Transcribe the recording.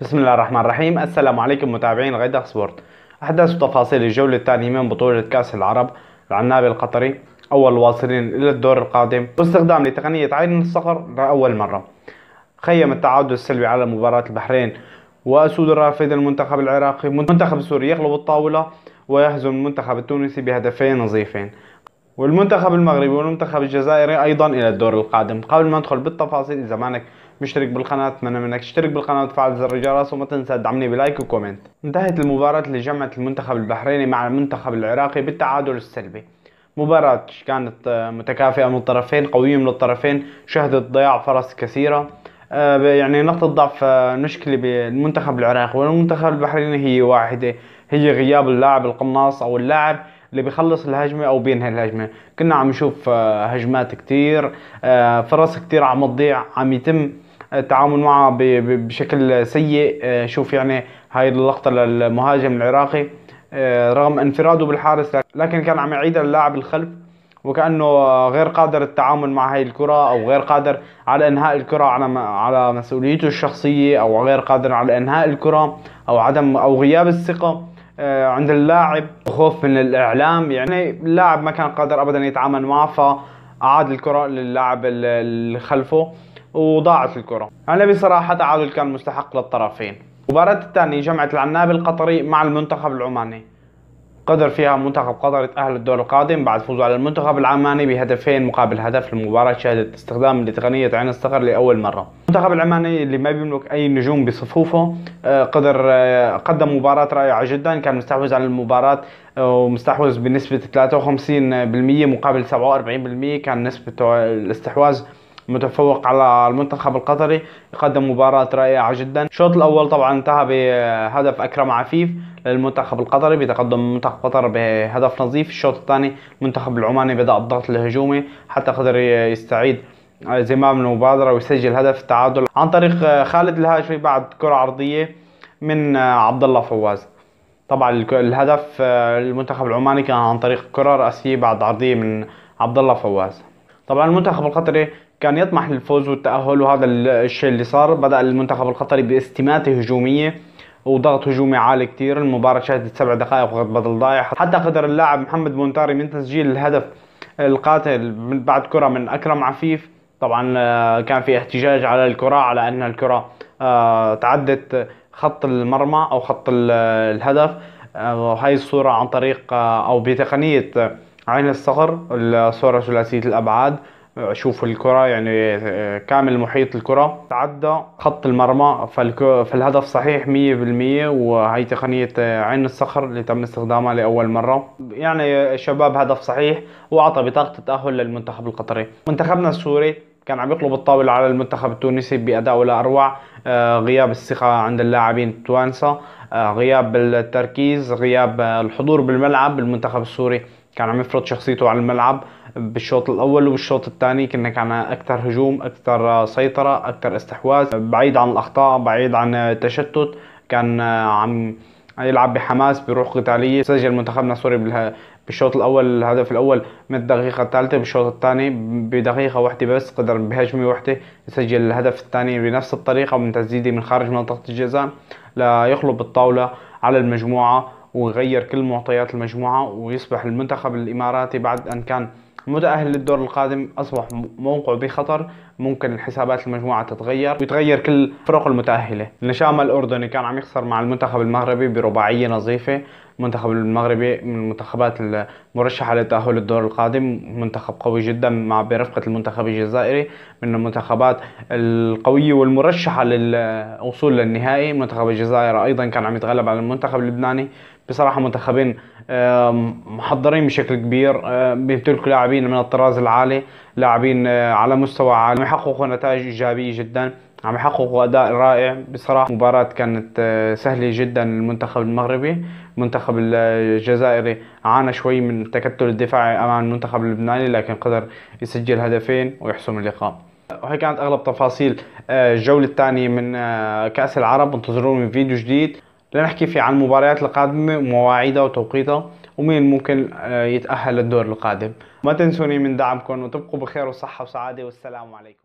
بسم الله الرحمن الرحيم السلام عليكم متابعين غيداق سبورت أحداث تفاصيل الجولة الثانية من بطولة كأس العرب العنابي القطري أول واصلين إلى الدور القادم واستخدام لتقنية عين الصقر لأول مرة خيم التعادل السلبي على مباراة البحرين وأسود الرافد المنتخب العراقي منتخب سوريا يغلب الطاولة ويهزم المنتخب التونسي بهدفين نظيفين والمنتخب المغربي والمنتخب الجزائري أيضا إلى الدور القادم قبل ما ندخل بالتفاصيل إذا ما مشترك بالقناة اتمنى منك تشترك بالقناة وتفعل زر الجرس وما تنسى تدعمني بلايك وكومنت انتهت المباراة اللي جمعت المنتخب البحريني مع المنتخب العراقي بالتعادل السلبي مباراة كانت آه، متكافئة من الطرفين قوية من الطرفين شهدت ضياع فرص كثيرة آه، يعني نقطة ضعف آه، نشكل بالمنتخب العراقي والمنتخب البحريني هي واحدة هي غياب اللاعب القناص أو اللاعب اللي بيخلص الهجمة أو بينهي الهجمة كنا عم نشوف هجمات كتير فرص كتير عم تضيع عم يتم التعامل معه بشكل سيء آه، شوف يعني هاي اللقطة للمهاجم العراقي آه، رغم انفراده بالحارس لكن كان عم يعيدها اللاعب الخلف وكانه غير قادر التعامل مع هاي الكره او غير قادر على انهاء الكره على على مسؤوليته الشخصيه او غير قادر على انهاء الكره او عدم او غياب الثقه آه، عند اللاعب خوف من الاعلام يعني اللاعب ما كان قادر ابدا يتعامل معه فاعاد الكره للاعب اللي خلفه وضاعت الكرة يعني أنا بصراحة تعادل كان مستحق للطرفين المباراة الثانية جمعت العناب القطري مع المنتخب العماني قدر فيها منتخب قطر يتأهل الدور القادم بعد فوزه على المنتخب العماني بهدفين مقابل هدف المباراة شهدت استخدام لتقنية عين الصقر لأول مرة المنتخب العماني اللي ما بيملك أي نجوم بصفوفه آه، قدر آه، قدم مباراة رائعة جدا كان مستحوذ على المباراة آه، ومستحوذ بنسبة 53% مقابل 47% كان نسبة الاستحواذ متفوق على المنتخب القطري قدم مباراة رائعة جدا الشوط الأول طبعا انتهى بهدف أكرم عفيف للمنتخب القطري بتقدم منتخب قطر بهدف نظيف الشوط الثاني المنتخب العماني بدأ الضغط الهجومي حتى قدر يستعيد زمام المبادرة ويسجل هدف التعادل عن طريق خالد الهاشمي بعد كرة عرضية من عبد الله فواز طبعا الهدف آه، المنتخب العماني كان عن طريق كرة رأسية بعد عرضية من عبد الله فواز طبعا المنتخب القطري كان يطمح للفوز والتأهل وهذا الشيء اللي صار بدأ المنتخب القطري باستماتة هجومية وضغط هجومي عالي كثير المباراة شهدت سبع دقائق وقت بدل ضايع حتى قدر اللاعب محمد مونتاري من تسجيل الهدف القاتل بعد كرة من أكرم عفيف طبعا آه، كان في احتجاج على الكرة على أن الكرة آه، تعدت خط المرمى أو خط الهدف آه، وهي الصورة عن طريق أو بتقنية عين الصقر الصورة ثلاثية الأبعاد اشوف الكره يعني آه، كامل محيط الكره تعدى خط المرمى فالهدف صحيح 100% وهي تقنيه آه، عين الصخر اللي تم استخدامها لاول مره يعني آه، شباب هدف صحيح واعطى بطاقه التاهل للمنتخب القطري منتخبنا السوري كان عم يقلب الطاولة على المنتخب التونسي ولا أروع آه غياب الثقة عند اللاعبين التوانسة آه غياب التركيز غياب الحضور بالملعب المنتخب السوري كان عم يفرض شخصيته على الملعب بالشوط الاول وبالشوط الثاني كنا كان اكثر هجوم اكثر سيطره اكثر استحواذ بعيد عن الاخطاء بعيد عن التشتت كان عم يلعب بحماس بروح قتاليه سجل منتخبنا سوري بالشوط الاول الهدف الاول من الدقيقه الثالثه بالشوط الثاني بدقيقه واحده بس قدر بهجمه واحده يسجل الهدف الثاني بنفس الطريقه من تسديده من خارج منطقه الجزاء يخلب الطاوله على المجموعه ويغير كل معطيات المجموعه ويصبح المنتخب الاماراتي بعد ان كان متأهل للدور القادم أصبح موقع بخطر ممكن الحسابات المجموعه تتغير ويتغير كل الفرق المتاهله النشامه الاردني كان عم يخسر مع المنتخب المغربي برباعيه نظيفه المنتخب المغربي من المنتخبات المرشحه للتاهل الدور القادم منتخب قوي جدا مع برفقه المنتخب الجزائري من المنتخبات القويه والمرشحه للوصول للنهائي منتخب الجزائر ايضا كان عم يتغلب على المنتخب اللبناني بصراحه منتخبين محضرين بشكل كبير بيمتلكوا لاعبين من الطراز العالي لاعبين آه، على مستوى عالي عم يحققوا نتائج ايجابيه جدا عم يحققوا اداء رائع بصراحه المباراه كانت آه، سهله جدا للمنتخب المغربي المنتخب آه، الجزائري عانى شوي من التكتل الدفاعي امام المنتخب اللبناني لكن قدر يسجل هدفين ويحسم اللقاء وهي كانت اغلب تفاصيل الجوله الثانيه من كاس العرب انتظرونا فيديو جديد لنحكي في عن المباريات القادمة ومواعيدها وتوقيتها ومين ممكن آه، يتأهل للدور القادم ما تنسوني من دعمكم وتبقوا بخير وصحة وسعادة والسلام عليكم